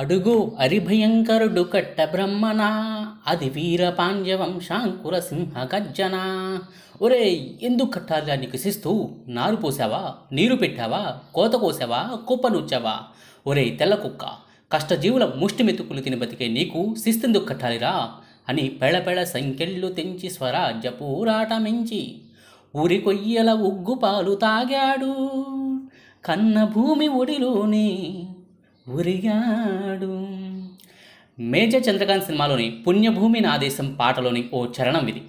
అడుగు అరిభయంకరుడు బ్రహ్మనా అది పాండ్యవం శాంకుర సింహ గర్జన ఒరే ఎందుకు కట్టాలని కసిస్తూ నారు పోసావా నీరు పెట్టావా కోత కోసావా కుప్పనుచ్చావా ఒరే తెల్ల కుక్క కష్టజీవుల ముష్టి తిని బతికే నీకు శిస్తెందుకు కట్టాలిరా అని పెళపెళ సంఖ్యలు తెంచి స్వరాజ్య మించి ఊరి కొయ్యల ఉగ్గుపాలు తాగాడు కన్న భూమి ఒడిలోనే ఉరిగాడు మేజర్ చంద్రకాంత్ సినిమాలోని పుణ్యభూమి నాదేశం పాటలోని ఓ చరణం ఇది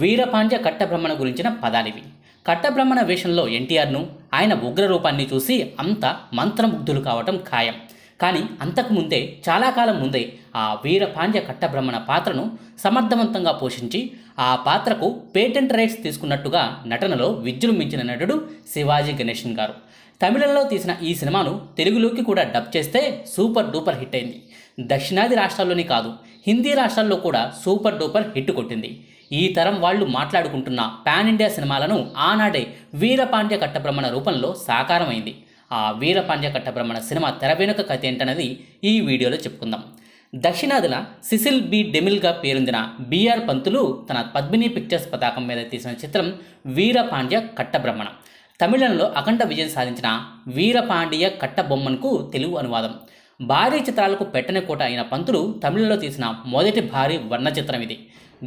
వీరపాండ్య కట్టబ్రహ్మణ గురించిన పదాలివి కట్టబ్రహ్మణ వేషంలో ఎన్టీఆర్ను ఆయన ఉగ్రరూపాన్ని చూసి అంత మంత్రముగ్ధులు కావటం ఖాయం కానీ అంతకుముందే చాలా కాలం ముందే ఆ వీరపాండ్య కట్టబ్రహ్మణ పాత్రను సమర్థవంతంగా పోషించి ఆ పాత్రకు పేటెంట్ రైట్స్ తీసుకున్నట్టుగా నటనలో విజృంభించిన నటుడు శివాజీ గణేషన్ గారు తమిళంలో తీసిన ఈ సినిమాను తెలుగులోకి కూడా డబ్ చేస్తే సూపర్ డూపర్ హిట్ అయింది దక్షిణాది రాష్ట్రాల్లోనే కాదు హిందీ రాష్ట్రాల్లో కూడా సూపర్ డూపర్ హిట్ కొట్టింది ఈ తరం వాళ్ళు మాట్లాడుకుంటున్న పాన్ ఇండియా సినిమాలను ఆనాడే వీరపాండ్య కట్టబ్రహ్మణ రూపంలో సాకారమైంది ఆ వీరపాండ్య కట్టబ్రహ్మణ సినిమా తెర వెనుక కథ ఏంటన్నది ఈ వీడియోలో చెప్పుకుందాం దక్షిణాదిన సిసిల్ బి డెమిల్గా పేరొందిన బీఆర్ పంతులు తన పద్మిని పిక్చర్స్ పతాకం మీద తీసిన చిత్రం వీరపాండ్య కట్టబ్రహ్మణం తమిళంలో అఖండ విజయం సాధించిన వీరపాండ్య కట్టబొమ్మన్కు తెలుగు అనువాదం భారీ చిత్రాలకు పెట్టని కోట అయిన పంతులు తమిళంలో తీసిన మొదటి భారీ వర్ణ చిత్రం ఇది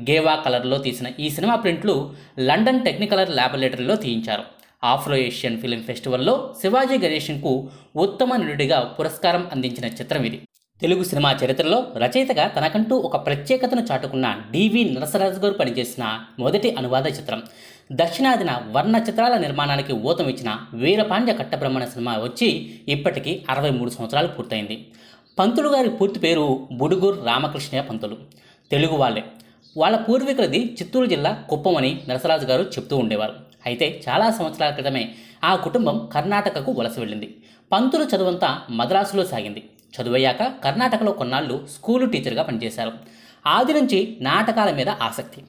గేవా కలర్లో తీసిన ఈ సినిమా ప్రింట్లు లండన్ టెక్నికలర్ ల్యాబొరేటరీలో తీయించారు ఆఫ్రో ఏషియన్ ఫిలిం ఫెస్టివల్లో శివాజీ గణేషన్కు ఉత్తమ నటుడిగా పురస్కారం అందించిన చిత్రం ఇది తెలుగు సినిమా చరిత్రలో రచయితగా తనకంటూ ఒక ప్రత్యేకతను చాటుకున్న డివి నరసరాజు గారు పనిచేసిన మొదటి అనువాద చిత్రం దక్షిణాదిన వర్ణ చిత్రాల నిర్మాణానికి ఊతం ఇచ్చిన వీరపాండ్య కట్టబ్రహ్మణ సినిమా వచ్చి ఇప్పటికీ అరవై మూడు సంవత్సరాలు పూర్తయింది పంతులు గారి పూర్తి పేరు బుడుగురు రామకృష్ణయ్య పంతులు తెలుగు వాళ్ళే వాళ్ళ పూర్వీకులది చిత్తూరు జిల్లా కుప్పమని నరసరాజు గారు చెప్తూ ఉండేవారు అయితే చాలా సంవత్సరాల క్రితమే ఆ కుటుంబం కర్ణాటకకు వలస వెళ్ళింది పంతులు చదువంతా మద్రాసులో సాగింది చదువయ్యాక కర్ణాటకలో కొన్నాళ్ళు స్కూలు టీచర్గా పనిచేశారు ఆది నుంచి నాటకాల మీద ఆసక్తి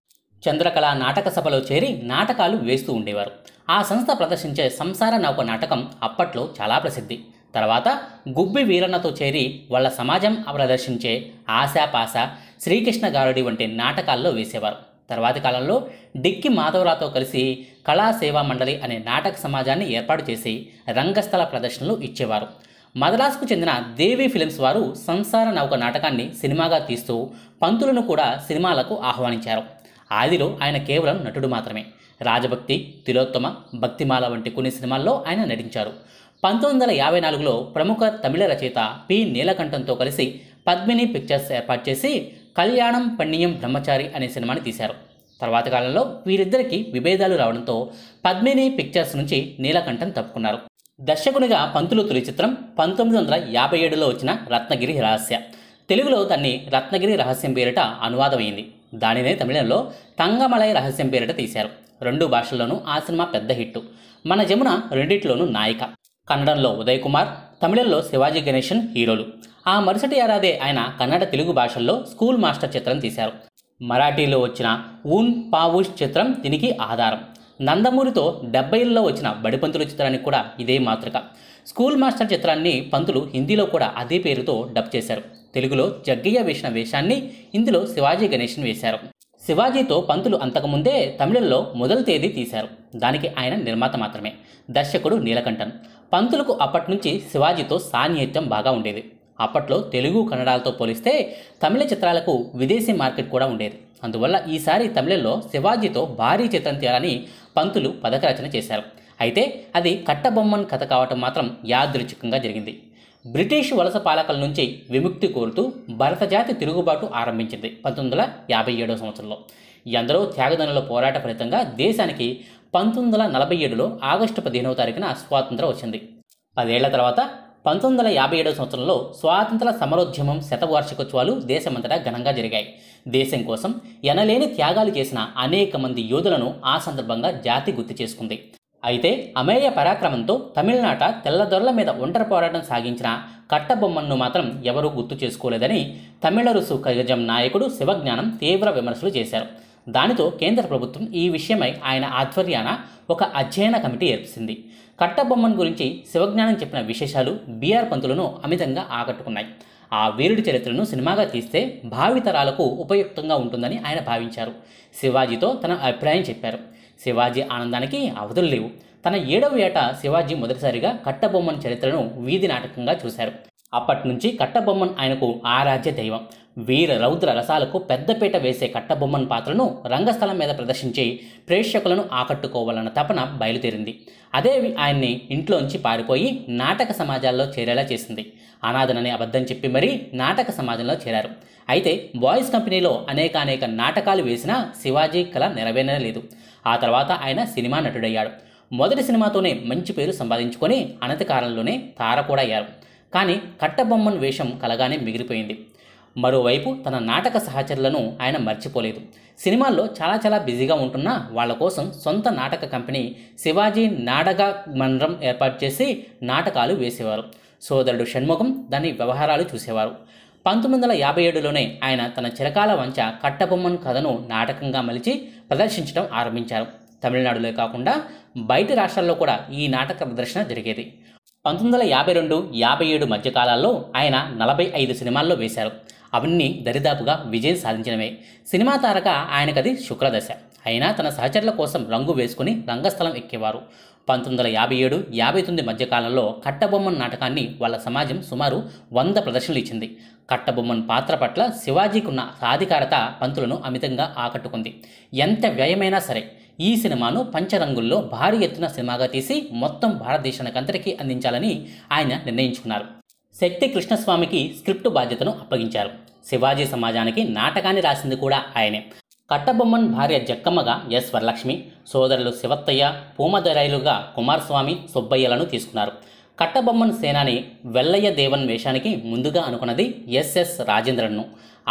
చంద్రకళ నాటక సభలో చేరి నాటకాలు వేస్తూ ఉండేవారు ఆ సంస్థ ప్రదర్శించే సంసార నౌక నాటకం అప్పట్లో చాలా ప్రసిద్ధి తర్వాత గుబ్బి వీరన్నతో చేరి వాళ్ళ సమాజం ప్రదర్శించే ఆశాపాస శ్రీకృష్ణ గారుడి వంటి నాటకాల్లో వేసేవారు తర్వాతి కాలంలో డిక్కి మాధవరావుతో కలిసి కళా సేవా మండలి అనే నాటక సమాజాన్ని ఏర్పాటు చేసి రంగస్థల ప్రదర్శనలు ఇచ్చేవారు మద్రాసుకు చెందిన దేవి ఫిలిమ్స్ వారు సంసార నౌక నాటకాన్ని సినిమాగా తీస్తూ పంతులను కూడా సినిమాలకు ఆహ్వానించారు ఆదిలో ఆయన కేవలం నటుడు మాత్రమే రాజభక్తి తిలోత్తమ భక్తిమాల వంటి కొన్ని సినిమాల్లో ఆయన నటించారు పంతొమ్మిది వందల యాభై నాలుగులో ప్రముఖ తమిళ రచయిత పి నీలకంఠంతో కలిసి పద్మిని పిక్చర్స్ ఏర్పాటు చేసి కళ్యాణం పణ్యం బ్రహ్మచారి అనే సినిమాని తీశారు తర్వాత కాలంలో వీరిద్దరికీ విభేదాలు రావడంతో పద్మిని పిక్చర్స్ నుంచి నీలకంఠం తప్పుకున్నారు దర్శకునిగా పంతులు తొలి చిత్రం పంతొమ్మిది వందల యాభై ఏడులో వచ్చిన రత్నగిరి రహస్య తెలుగులో దాన్ని రత్నగిరి రహస్యం పేరిట అనువాదమైంది దానినే తమిళంలో తంగమలై రహస్యం పేరిట తీశారు రెండు భాషల్లోనూ ఆ సినిమా పెద్ద హిట్ మన జమున రెండిట్లోనూ నాయిక కన్నడంలో ఉదయ్ కుమార్ తమిళంలో శివాజీ గణేషన్ హీరోలు ఆ మరుసటి ఏడాదే ఆయన కన్నడ తెలుగు భాషల్లో స్కూల్ మాస్టర్ చిత్రం తీశారు మరాఠీలో వచ్చిన ఊన్ పావుష్ చిత్రం దీనికి ఆధారం నందమూరితో డెబ్బైల్లో వచ్చిన బడిపంతులు చిత్రానికి కూడా ఇదే మాతృక స్కూల్ మాస్టర్ చిత్రాన్ని పంతులు హిందీలో కూడా అదే పేరుతో డబ్ చేశారు తెలుగులో జగ్గయ్య వేసిన వేషాన్ని ఇందులో శివాజీ గణేష్ని వేశారు శివాజీతో పంతులు అంతకుముందే తమిళంలో మొదల తేదీ తీశారు దానికి ఆయన నిర్మాత మాత్రమే దర్శకుడు నీలకంఠన్ పంతులకు అప్పటి నుంచి శివాజీతో సాన్నిహిత్యం బాగా ఉండేది అప్పట్లో తెలుగు కన్నడాలతో పోలిస్తే తమిళ చిత్రాలకు విదేశీ మార్కెట్ కూడా ఉండేది అందువల్ల ఈసారి తమిళంలో శివాజీతో భారీ చిత్రం తీయాలని పంతులు పథక రచన చేశారు అయితే అది కట్టబొమ్మన్ కథ కావటం మాత్రం యాదృచ్ఛికంగా జరిగింది బ్రిటిష్ వలస పాలకుల నుంచి విముక్తి కోరుతూ భరత జాతి తిరుగుబాటు ఆరంభించింది పంతొమ్మిది వందల యాభై ఏడవ సంవత్సరంలో ఎందరో త్యాగదనుల పోరాట ఫలితంగా దేశానికి పంతొమ్మిది వందల నలభై ఏడులో ఆగస్టు పదిహేనవ తారీఖున స్వాతంత్రం వచ్చింది పదేళ్ల తర్వాత పంతొమ్మిది వందల యాభై ఏడవ సంవత్సరంలో స్వాతంత్ర సమరోద్యమం శతవార్షికోత్సవాలు దేశమంతటా ఘనంగా జరిగాయి దేశం కోసం ఎనలేని త్యాగాలు చేసిన అనేక మంది యోధులను ఆ సందర్భంగా జాతి గుర్తు చేసుకుంది అయితే అమేయ పరాక్రమంతో తమిళనాట తెల్లదొరల మీద ఒంటరి పోరాటం సాగించిన కట్టబొమ్మను మాత్రం ఎవరూ గుర్తు చేసుకోలేదని తమిళ రుసు కగజం నాయకుడు శివజ్ఞానం తీవ్ర విమర్శలు చేశారు దానితో కేంద్ర ప్రభుత్వం ఈ విషయమై ఆయన ఆధ్వర్యాన ఒక అధ్యయన కమిటీ ఏర్పడింది కట్టబొమ్మన్ గురించి శివజ్ఞానం చెప్పిన విశేషాలు బీఆర్ పంతులను అమితంగా ఆకట్టుకున్నాయి ఆ వీరుడి చరిత్రను సినిమాగా తీస్తే భావితరాలకు ఉపయుక్తంగా ఉంటుందని ఆయన భావించారు శివాజీతో తన అభిప్రాయం చెప్పారు శివాజీ ఆనందానికి అవధులు లేవు తన ఏడవ ఏట శివాజీ మొదటిసారిగా కట్టబొమ్మన్ చరిత్రను వీధి నాటకంగా చూశారు అప్పటి నుంచి కట్టబొమ్మన్ ఆయనకు ఆరాధ్య దైవం వీర రౌద్ర రసాలకు పెద్దపీట వేసే కట్టబొమ్మన్ పాత్రను రంగస్థలం మీద ప్రదర్శించి ప్రేక్షకులను ఆకట్టుకోవాలన్న తపన బయలుదేరింది అదే ఆయన్ని ఇంట్లోంచి పారిపోయి నాటక సమాజాల్లో చేరేలా చేసింది అనాథనని అబద్ధం చెప్పి మరీ నాటక సమాజంలో చేరారు అయితే బాయ్స్ కంపెనీలో అనేక అనేక నాటకాలు వేసినా శివాజీ కళ నెరవేరలేదు ఆ తర్వాత ఆయన సినిమా నటుడయ్యాడు మొదటి సినిమాతోనే మంచి పేరు సంపాదించుకొని అనతికాలంలోనే తార కూడా అయ్యారు కానీ కట్టబొమ్మన్ వేషం కలగానే మిగిలిపోయింది మరోవైపు తన నాటక సహచరులను ఆయన మర్చిపోలేదు సినిమాల్లో చాలా చాలా బిజీగా ఉంటున్న వాళ్ళ కోసం సొంత నాటక కంపెనీ శివాజీ నాటక మండలం ఏర్పాటు చేసి నాటకాలు వేసేవారు సోదరుడు షణ్ముఖం దాని వ్యవహారాలు చూసేవారు పంతొమ్మిది వందల యాభై ఏడులోనే ఆయన తన చిరకాల వంచ కట్టబొమ్మన్ కథను నాటకంగా మలిచి ప్రదర్శించడం ఆరంభించారు తమిళనాడులో కాకుండా బయటి రాష్ట్రాల్లో కూడా ఈ నాటక ప్రదర్శన జరిగేది పంతొమ్మిది వందల యాభై రెండు యాభై ఏడు మధ్యకాలాల్లో ఆయన నలభై ఐదు సినిమాల్లో వేశారు అవన్నీ దరిదాపుగా విజయం సాధించినవే సినిమా తారక ఆయనకది శుక్రదశ అయినా తన సహచరుల కోసం రంగు వేసుకుని రంగస్థలం ఎక్కేవారు పంతొమ్మిది వందల యాభై ఏడు యాభై తొమ్మిది మధ్యకాలంలో కట్టబొమ్మన్ నాటకాన్ని వాళ్ళ సమాజం సుమారు వంద ప్రదర్శనలు ఇచ్చింది కట్టబొమ్మన్ పాత్ర పట్ల శివాజీకున్న సాధికారత పంతులను అమితంగా ఆకట్టుకుంది ఎంత వ్యయమైనా సరే ఈ సినిమాను పంచరంగుల్లో భారీ ఎత్తున సినిమాగా తీసి మొత్తం అందరికీ అందించాలని ఆయన నిర్ణయించుకున్నారు శక్తి కృష్ణస్వామికి స్క్రిప్ట్ బాధ్యతను అప్పగించారు శివాజీ సమాజానికి నాటకాన్ని రాసింది కూడా ఆయనే కట్టబొమ్మన్ భార్య జక్కమ్మగా ఎస్ వరలక్ష్మి సోదరులు శివత్తయ్య పూమదరైలుగా కుమారస్వామి సుబ్బయ్యలను తీసుకున్నారు కట్టబొమ్మన్ సేనాని వెల్లయ్య దేవన్ వేషానికి ముందుగా అనుకున్నది ఎస్ఎస్ రాజేంద్రన్ను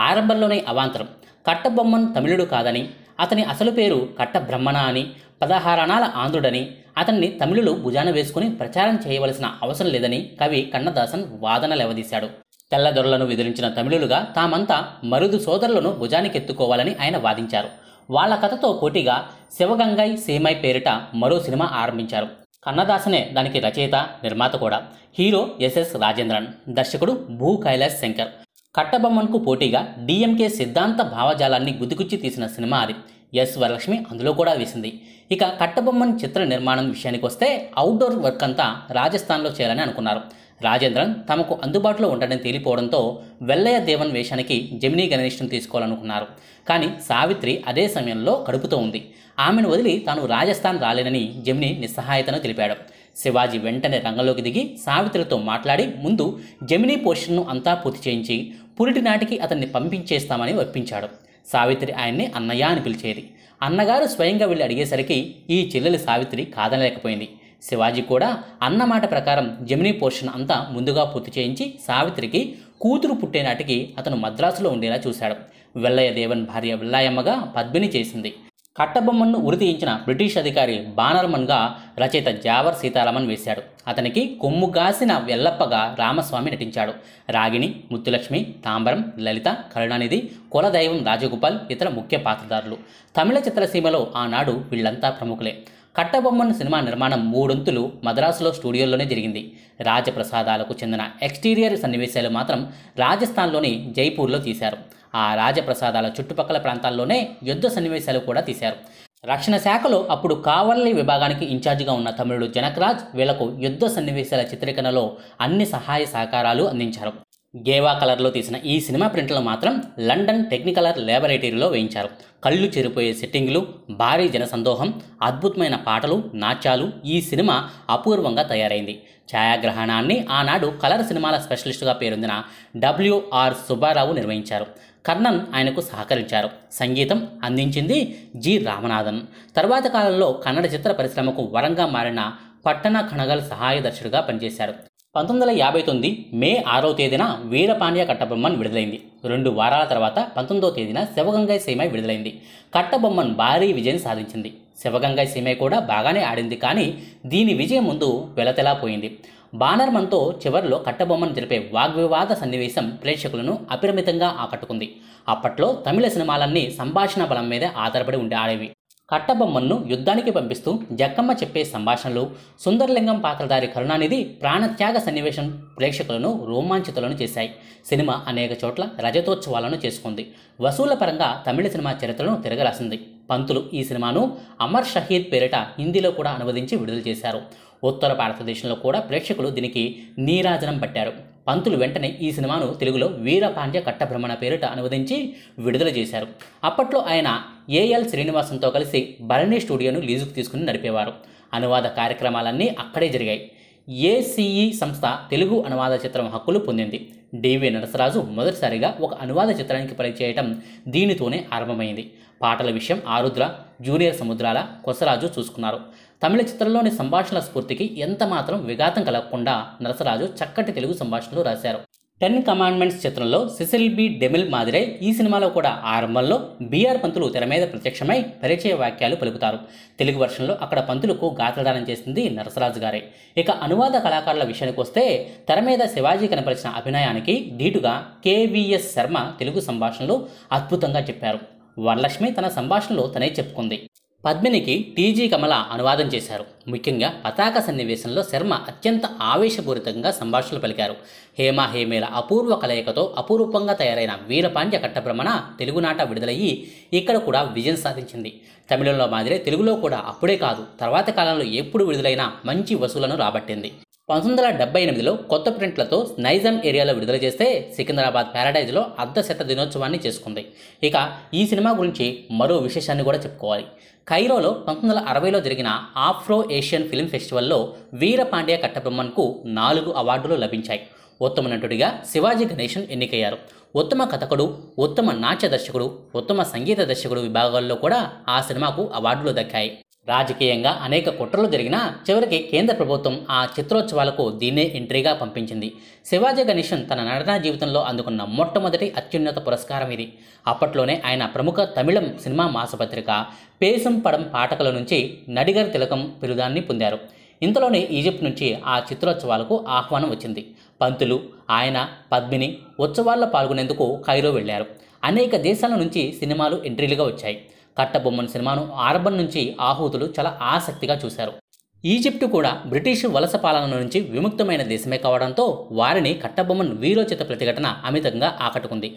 ఆరంభంలోనే అవాంతరం కట్టబొమ్మన్ తమిళుడు కాదని అతని అసలు పేరు కట్టబ్రహ్మణ అని పదహారణాల ఆంధ్రుడని అతన్ని తమిళులు భుజాన వేసుకుని ప్రచారం చేయవలసిన అవసరం లేదని కవి కన్నదాసన్ వాదన లెవదీశాడు తెల్లదొరలను విదిలించిన తమిళులుగా తామంతా మరుదు సోదరులను భుజానికెత్తుకోవాలని ఆయన వాదించారు వాళ్ల కథతో పోటీగా శివగంగై సీమై పేరిట మరో సినిమా ఆరంభించారు కన్నదాసనే దానికి రచయిత నిర్మాత కూడా హీరో ఎస్ఎస్ రాజేంద్రన్ దర్శకుడు భూ కైలాస్ శంకర్ కట్టబొమ్మన్కు పోటీగా డిఎంకే సిద్ధాంత భావజాలాన్ని గుదిగుచ్చి తీసిన సినిమా అది ఎస్ వరలక్ష్మి అందులో కూడా వేసింది ఇక కట్టబొమ్మన్ చిత్ర నిర్మాణం విషయానికి వస్తే అవుట్డోర్ వర్క్ అంతా రాజస్థాన్లో చేయాలని అనుకున్నారు రాజేంద్రన్ తమకు అందుబాటులో ఉండడం తేలిపోవడంతో వెల్లయ్య దేవన్ వేషానికి జమినీ గణేష్ను తీసుకోవాలనుకున్నారు కానీ సావిత్రి అదే సమయంలో కడుపుతో ఉంది ఆమెను వదిలి తాను రాజస్థాన్ రాలేనని జమిని నిస్సహాయతను తెలిపాడు శివాజీ వెంటనే రంగంలోకి దిగి సావిత్రితో మాట్లాడి ముందు జమినీ పోర్షన్ను అంతా పూర్తి చేయించి పురిటి నాటికి అతన్ని పంపించేస్తామని ఒప్పించాడు సావిత్రి ఆయన్ని అన్నయ్య అని పిలిచేది అన్నగారు స్వయంగా వెళ్ళి అడిగేసరికి ఈ చెల్లెలు సావిత్రి కాదనలేకపోయింది శివాజీ కూడా అన్నమాట ప్రకారం జమినీ పోర్షన్ అంతా ముందుగా పూర్తి చేయించి సావిత్రికి కూతురు పుట్టేనాటికి అతను మద్రాసులో ఉండేలా చూశాడు వెల్లయ్య దేవన్ భార్య వెల్లాయమ్మగా పద్మిని చేసింది కట్టబొమ్మను ఉరితీయించిన బ్రిటిష్ అధికారి బానర్మన్గా రచయిత జావర్ సీతారామన్ వేశాడు అతనికి కొమ్ముగాసిన వెల్లప్పగా రామస్వామి నటించాడు రాగిణి ముత్తులక్ష్మి తాంబరం లలిత కరుణానిధి కులదైవం రాజగోపాల్ ఇతర ముఖ్య పాత్రదారులు తమిళ చిత్రసీమలో ఆనాడు వీళ్ళంతా ప్రముఖులే కట్టబొమ్మను సినిమా నిర్మాణం మూడొంతులు మద్రాసులో స్టూడియోలోనే జరిగింది రాజప్రసాదాలకు చెందిన ఎక్స్టీరియర్ సన్నివేశాలు మాత్రం రాజస్థాన్లోని జైపూర్లో తీశారు ఆ రాజప్రసాదాల చుట్టుపక్కల ప్రాంతాల్లోనే యుద్ధ సన్నివేశాలు కూడా తీశారు రక్షణ శాఖలో అప్పుడు కావలి విభాగానికి ఇన్ఛార్జిగా ఉన్న తమిళుడు జనకరాజ్ వీళ్లకు యుద్ధ సన్నివేశాల చిత్రీకరణలో అన్ని సహాయ సహకారాలు అందించారు గేవా కలర్లో తీసిన ఈ సినిమా ప్రింట్లు మాత్రం లండన్ టెక్నికలర్ లేబరేటరీలో వేయించారు కళ్ళు చెరిపోయే సెట్టింగ్లు భారీ జనసందోహం అద్భుతమైన పాటలు నాట్యాలు ఈ సినిమా అపూర్వంగా తయారైంది ఛాయాగ్రహణాన్ని ఆనాడు కలర్ సినిమాల స్పెషలిస్టుగా పేరొందిన డబ్ల్యూఆర్ సుబ్బారావు నిర్వహించారు కర్ణన్ ఆయనకు సహకరించారు సంగీతం అందించింది జి రామనాథన్ తర్వాత కాలంలో కన్నడ చిత్ర పరిశ్రమకు వరంగా మారిన పట్టణ కణగల్ సహాయ దర్శకుడుగా పనిచేశారు పంతొమ్మిది వందల యాభై తొమ్మిది మే ఆరో తేదీన వీరపాండ్య కట్టబొమ్మన్ విడుదలైంది రెండు వారాల తర్వాత పంతొమ్మిదో తేదీన శివగంగై సీమై విడుదలైంది కట్టబొమ్మన్ భారీ విజయం సాధించింది శివగంగై సీమై కూడా బాగానే ఆడింది కానీ దీని విజయం ముందు వెలతెలా పోయింది బానర్మన్తో చివరిలో కట్టబొమ్మను జరిపే వాగ్వివాద సన్నివేశం ప్రేక్షకులను అపరిమితంగా ఆకట్టుకుంది అప్పట్లో తమిళ సినిమాలన్నీ సంభాషణ బలం మీద ఆధారపడి ఉండేవి కట్టబొమ్మను యుద్ధానికి పంపిస్తూ జక్కమ్మ చెప్పే సంభాషణలు సుందరలింగం పాత్రధారి కరుణానిధి ప్రాణత్యాగ సన్నివేశం ప్రేక్షకులను రోమాంచితులను చేశాయి సినిమా అనేక చోట్ల రజతోత్సవాలను చేసుకుంది వసూల పరంగా తమిళ సినిమా చరిత్రను తిరగరాసింది పంతులు ఈ సినిమాను అమర్ షహీద్ పేరిట హిందీలో కూడా అనువదించి విడుదల చేశారు ఉత్తర భారతదేశంలో కూడా ప్రేక్షకులు దీనికి నీరాజనం పట్టారు పంతులు వెంటనే ఈ సినిమాను తెలుగులో వీరపాండ్య కట్టభ్రమణ పేరిట అనువదించి విడుదల చేశారు అప్పట్లో ఆయన ఏఎల్ శ్రీనివాసంతో కలిసి భరణి స్టూడియోను లీజుకు తీసుకుని నడిపేవారు అనువాద కార్యక్రమాలన్నీ అక్కడే జరిగాయి ఏసీఈ సంస్థ తెలుగు అనువాద చిత్రం హక్కులు పొందింది డివి నరసరాజు మొదటిసారిగా ఒక అనువాద చిత్రానికి పనిచేయటం దీనితోనే ఆరంభమైంది పాటల విషయం ఆరుద్ర జూనియర్ సముద్రాల కొసరాజు చూసుకున్నారు తమిళ చిత్రంలోని సంభాషణల స్ఫూర్తికి ఎంత మాత్రం విఘాతం కలగకుండా నరసరాజు చక్కటి తెలుగు సంభాషణలు రాశారు టెన్ కమాండ్మెంట్స్ చిత్రంలో సిసిల్ బి డెమిల్ మాదిరే ఈ సినిమాలో కూడా ఆరంభంలో బీఆర్ పంతులు తెర మీద ప్రత్యక్షమై పరిచయ వాక్యాలు పలుకుతారు తెలుగు వర్షన్లో అక్కడ పంతులకు గాత్రదానం చేసింది నరసరాజు గారే ఇక అనువాద కళాకారుల విషయానికి వస్తే తెర మీద శివాజీ కనపరిచిన అభినయానికి ధీటుగా కేవీఎస్ శర్మ తెలుగు సంభాషణలు అద్భుతంగా చెప్పారు వరలక్ష్మి తన సంభాషణలో తనే చెప్పుకుంది పద్మినికి టీజీ కమల అనువాదం చేశారు ముఖ్యంగా పతాక సన్నివేశంలో శర్మ అత్యంత ఆవేశపూరితంగా సంభాషణలు పలికారు హేమ హేమేల అపూర్వ కలయికతో అపూర్వంగా తయారైన వీరపాండ్య కట్టభ్రమణ తెలుగునాట విడుదలయ్యి ఇక్కడ కూడా విజయం సాధించింది తమిళంలో మాదిరే తెలుగులో కూడా అప్పుడే కాదు తర్వాత కాలంలో ఎప్పుడు విడుదలైనా మంచి వసూలను రాబట్టింది పంతొమ్మిది వందల డెబ్బై ఎనిమిదిలో కొత్త ప్రింట్లతో నైజాం ఏరియాలో విడుదల చేస్తే సికింద్రాబాద్ ప్యారడైజ్లో అర్ధశత దినోత్సవాన్ని చేసుకుంది ఇక ఈ సినిమా గురించి మరో విశేషాన్ని కూడా చెప్పుకోవాలి ఖైరోలో పంతొమ్మిది వందల అరవైలో జరిగిన ఆఫ్రో ఏషియన్ ఫిల్మ్ ఫెస్టివల్లో పాండ్య కట్టబొమ్మన్కు నాలుగు అవార్డులు లభించాయి ఉత్తమ నటుడిగా శివాజీ గణేశన్ ఎన్నికయ్యారు ఉత్తమ కథకుడు ఉత్తమ నాట్య దర్శకుడు ఉత్తమ సంగీత దర్శకుడు విభాగాల్లో కూడా ఆ సినిమాకు అవార్డులు దక్కాయి రాజకీయంగా అనేక కుట్రలు జరిగినా చివరికి కేంద్ర ప్రభుత్వం ఆ చిత్రోత్సవాలకు దీన్నే ఎంట్రీగా పంపించింది శివాజీ గణేషన్ తన నటనా జీవితంలో అందుకున్న మొట్టమొదటి అత్యున్నత పురస్కారం ఇది అప్పట్లోనే ఆయన ప్రముఖ తమిళం సినిమా మాసపత్రిక పేసం పడం పాటకల నుంచి నడిగర్ తిలకం బిరుదాన్ని పొందారు ఇంతలోనే ఈజిప్ట్ నుంచి ఆ చిత్రోత్సవాలకు ఆహ్వానం వచ్చింది పంతులు ఆయన పద్మిని ఉత్సవాల్లో పాల్గొనేందుకు ఖైరో వెళ్ళారు అనేక దేశాల నుంచి సినిమాలు ఎంట్రీలుగా వచ్చాయి కట్టబొమ్మన్ సినిమాను ఆర్బన్ నుంచి ఆహూతులు చాలా ఆసక్తిగా చూశారు ఈజిప్టు కూడా బ్రిటిష్ వలస పాలన నుంచి విముక్తమైన దేశమే కావడంతో వారిని కట్టబొమ్మన్ వీరోచిత ప్రతిఘటన అమితంగా ఆకట్టుకుంది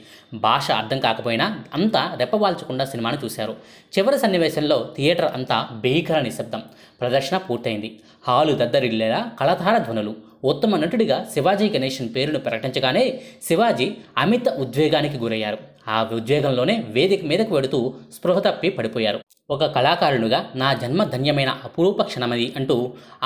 భాష అర్థం కాకపోయినా అంతా రెప్పవాల్చకుండా సినిమాను చూశారు చివరి సన్నివేశంలో థియేటర్ అంతా భీకర నిశ్శబ్దం ప్రదర్శన పూర్తయింది హాలు దద్దరిల్లేలా కళధార ధ్వనులు ఉత్తమ నటుడిగా శివాజీ గణేషన్ పేరును ప్రకటించగానే శివాజీ అమిత ఉద్వేగానికి గురయ్యారు ఆ ఉద్వేగంలోనే వేదిక మీదకు వెడుతూ స్పృహ తప్పి పడిపోయారు ఒక కళాకారునిగా నా జన్మ ధన్యమైన అపురూప క్షణమది అంటూ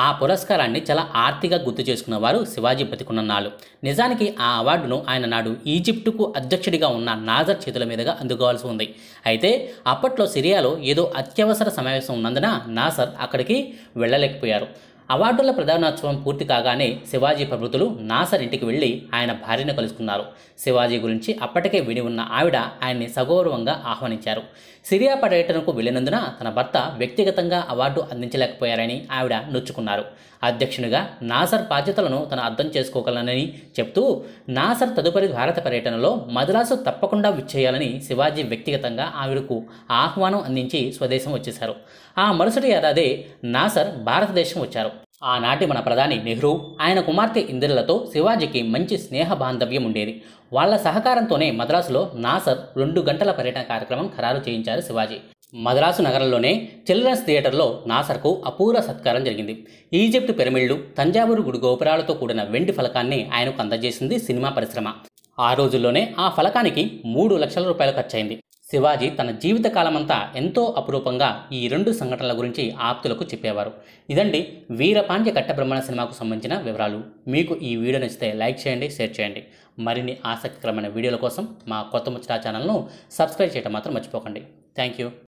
ఆ పురస్కారాన్ని చాలా ఆర్తిగా గుర్తు చేసుకున్నవారు శివాజీ బతికున్నన్నాళ్ళు నిజానికి ఆ అవార్డును ఆయన నాడు ఈజిప్టుకు అధ్యక్షుడిగా ఉన్న నాజర్ చేతుల మీదుగా అందుకోవాల్సి ఉంది అయితే అప్పట్లో సిరియాలో ఏదో అత్యవసర సమావేశం ఉన్నందున నాసర్ అక్కడికి వెళ్ళలేకపోయారు అవార్డుల ప్రదానోత్సవం పూర్తి కాగానే శివాజీ ప్రభుతులు నాసర్ ఇంటికి వెళ్ళి ఆయన భార్యను కలుసుకున్నారు శివాజీ గురించి అప్పటికే విని ఉన్న ఆవిడ ఆయన్ని సగౌరవంగా ఆహ్వానించారు సిరియా పర్యటనకు వెళ్ళినందున తన భర్త వ్యక్తిగతంగా అవార్డు అందించలేకపోయారని ఆవిడ నొచ్చుకున్నారు అధ్యక్షునిగా నాసర్ బాధ్యతలను తను అర్థం చేసుకోగలనని చెప్తూ నాసర్ తదుపరి భారత పర్యటనలో మద్రాసు తప్పకుండా విచ్చేయాలని శివాజీ వ్యక్తిగతంగా ఆవిడకు ఆహ్వానం అందించి స్వదేశం వచ్చేశారు ఆ మరుసటి ఏడాదే నాసర్ భారతదేశం వచ్చారు ఆనాటి మన ప్రధాని నెహ్రూ ఆయన కుమార్తె ఇందిరలతో శివాజీకి మంచి స్నేహ బాంధవ్యం ఉండేది వాళ్ల సహకారంతోనే మద్రాసులో నాసర్ రెండు గంటల పర్యటన కార్యక్రమం ఖరారు చేయించారు శివాజీ మద్రాసు నగరంలోనే చిల్డ్రన్స్ థియేటర్లో నాసర్కు అపూర్వ సత్కారం జరిగింది ఈజిప్ట్ పిరమిళ్లు తంజావూరు గుడి గోపురాలతో కూడిన వెండి ఫలకాన్ని ఆయనకు అందజేసింది సినిమా పరిశ్రమ ఆ రోజుల్లోనే ఆ ఫలకానికి మూడు లక్షల రూపాయలు ఖర్చయింది శివాజీ తన జీవితకాలమంతా ఎంతో అపురూపంగా ఈ రెండు సంఘటనల గురించి ఆప్తులకు చెప్పేవారు ఇదండి వీరపాండ్య కట్టబ్రహ్మణ సినిమాకు సంబంధించిన వివరాలు మీకు ఈ వీడియో నచ్చితే లైక్ చేయండి షేర్ చేయండి మరిన్ని ఆసక్తికరమైన వీడియోల కోసం మా కొత్త ముచ్చటా ఛానల్ను సబ్స్క్రైబ్ చేయడం మాత్రం మర్చిపోకండి థ్యాంక్ యూ